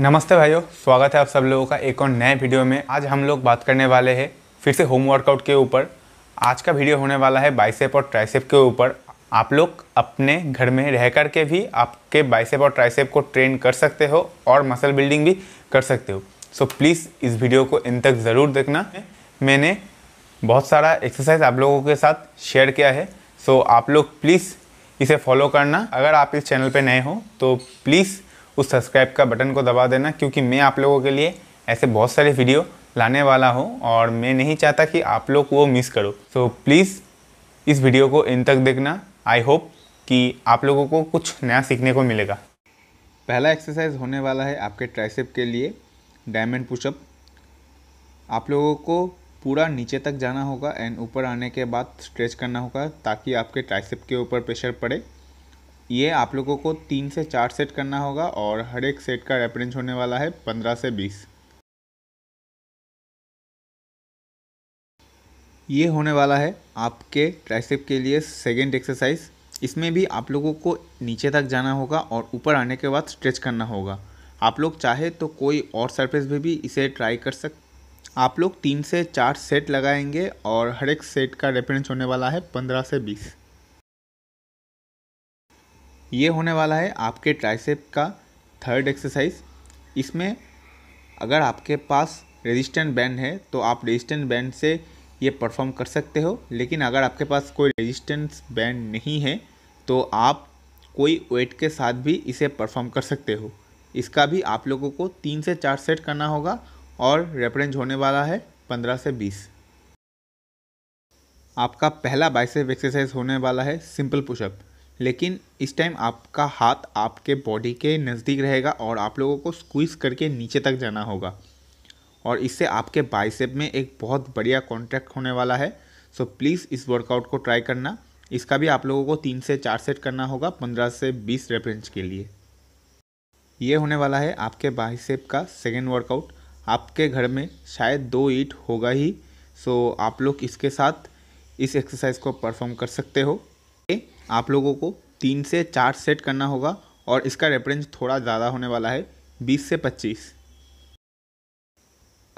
नमस्ते भाइयों स्वागत है आप सब लोगों का एक और नए वीडियो में आज हम लोग बात करने वाले हैं फिर से होम वर्कआउट के ऊपर आज का वीडियो होने वाला है बाइसेप और ट्राइसेप के ऊपर आप लोग अपने घर में रह कर के भी आपके बाइसेप और ट्राइसेप को ट्रेन कर सकते हो और मसल बिल्डिंग भी कर सकते हो सो so, प्लीज़ इस वीडियो को इन तक ज़रूर देखना मैंने बहुत सारा एक्सरसाइज आप लोगों के साथ शेयर किया है सो so, आप लोग प्लीज़ इसे फॉलो करना अगर आप इस चैनल पर नए हो तो प्लीज़ उस सब्सक्राइब का बटन को दबा देना क्योंकि मैं आप लोगों के लिए ऐसे बहुत सारे वीडियो लाने वाला हूँ और मैं नहीं चाहता कि आप लोग वो मिस करो तो so, प्लीज़ इस वीडियो को इन तक देखना आई होप कि आप लोगों को कुछ नया सीखने को मिलेगा पहला एक्सरसाइज होने वाला है आपके ट्राइसेप के लिए डायमंड पुशअप आप लोगों को पूरा नीचे तक जाना होगा एंड ऊपर आने के बाद स्ट्रेच करना होगा ताकि आपके ट्राइसेप के ऊपर प्रेशर पड़े ये आप लोगों को तीन से चार सेट करना होगा और हर एक सेट का रेफरेंस होने वाला है पंद्रह से बीस ये होने वाला है आपके ट्राइसेप के लिए सेकेंड एक्सरसाइज इसमें भी आप लोगों को नीचे तक जाना होगा और ऊपर आने के बाद स्ट्रेच करना होगा आप लोग चाहे तो कोई और सरफेस भी, भी इसे ट्राई कर सक आप लोग तीन से चार सेट लगाएंगे और हर एक सेट का रेफरेंस होने वाला है पंद्रह से बीस ये होने वाला है आपके ट्राइसेप का थर्ड एक्सरसाइज इसमें अगर आपके पास रेजिस्टेंट बैंड है तो आप रेजिस्टेंट बैंड से ये परफॉर्म कर सकते हो लेकिन अगर आपके पास कोई रेजिस्टेंस बैंड नहीं है तो आप कोई वेट के साथ भी इसे परफॉर्म कर सकते हो इसका भी आप लोगों को तीन से चार सेट करना होगा और रेफरेंस होने वाला है पंद्रह से बीस आपका पहला बाइसेप एक्सरसाइज होने वाला है सिंपल पुशअप लेकिन इस टाइम आपका हाथ आपके बॉडी के नज़दीक रहेगा और आप लोगों को स्क्वीज करके नीचे तक जाना होगा और इससे आपके बाइसेप में एक बहुत बढ़िया कॉन्ट्रैक्ट होने वाला है सो प्लीज़ इस वर्कआउट को ट्राई करना इसका भी आप लोगों को तीन से चार सेट करना होगा पंद्रह से बीस रेफरेंस के लिए ये होने वाला है आपके बाइसेप का सेकेंड वर्कआउट आपके घर में शायद दो ईट होगा ही सो आप लोग इसके साथ इस एक्सरसाइज को परफॉर्म कर सकते हो आप लोगों को तीन से चार सेट करना होगा और इसका रेफरेंस थोड़ा ज़्यादा होने वाला है बीस से पच्चीस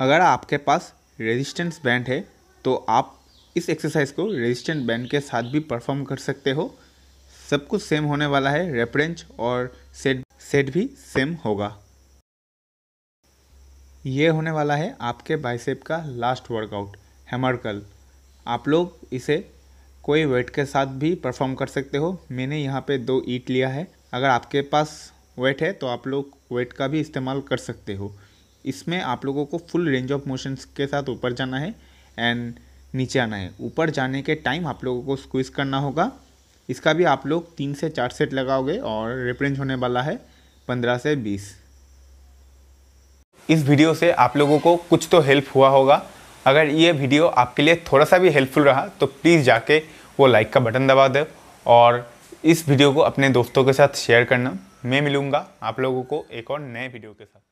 अगर आपके पास रेजिस्टेंस बैंड है तो आप इस एक्सरसाइज को रेजिस्टेंट बैंड के साथ भी परफॉर्म कर सकते हो सब कुछ सेम होने वाला है रेफरेंस और सेट सेट भी सेम होगा ये होने वाला है आपके बाइसेप का लास्ट वर्कआउट हैमरकल आप लोग इसे कोई वेट के साथ भी परफॉर्म कर सकते हो मैंने यहाँ पे दो ईट लिया है अगर आपके पास वेट है तो आप लोग वेट का भी इस्तेमाल कर सकते हो इसमें आप लोगों को फुल रेंज ऑफ मोशंस के साथ ऊपर जाना है एंड नीचे आना है ऊपर जाने के टाइम आप लोगों को स्क्विज करना होगा इसका भी आप लोग तीन से चार सेट लगाओगे और रिप्रेंज होने वाला है पंद्रह से बीस इस वीडियो से आप लोगों को कुछ तो हेल्प हुआ होगा अगर ये वीडियो आपके लिए थोड़ा सा भी हेल्पफुल रहा तो प्लीज़ जाके वो लाइक का बटन दबा दो और इस वीडियो को अपने दोस्तों के साथ शेयर करना मैं मिलूँगा आप लोगों को एक और नए वीडियो के साथ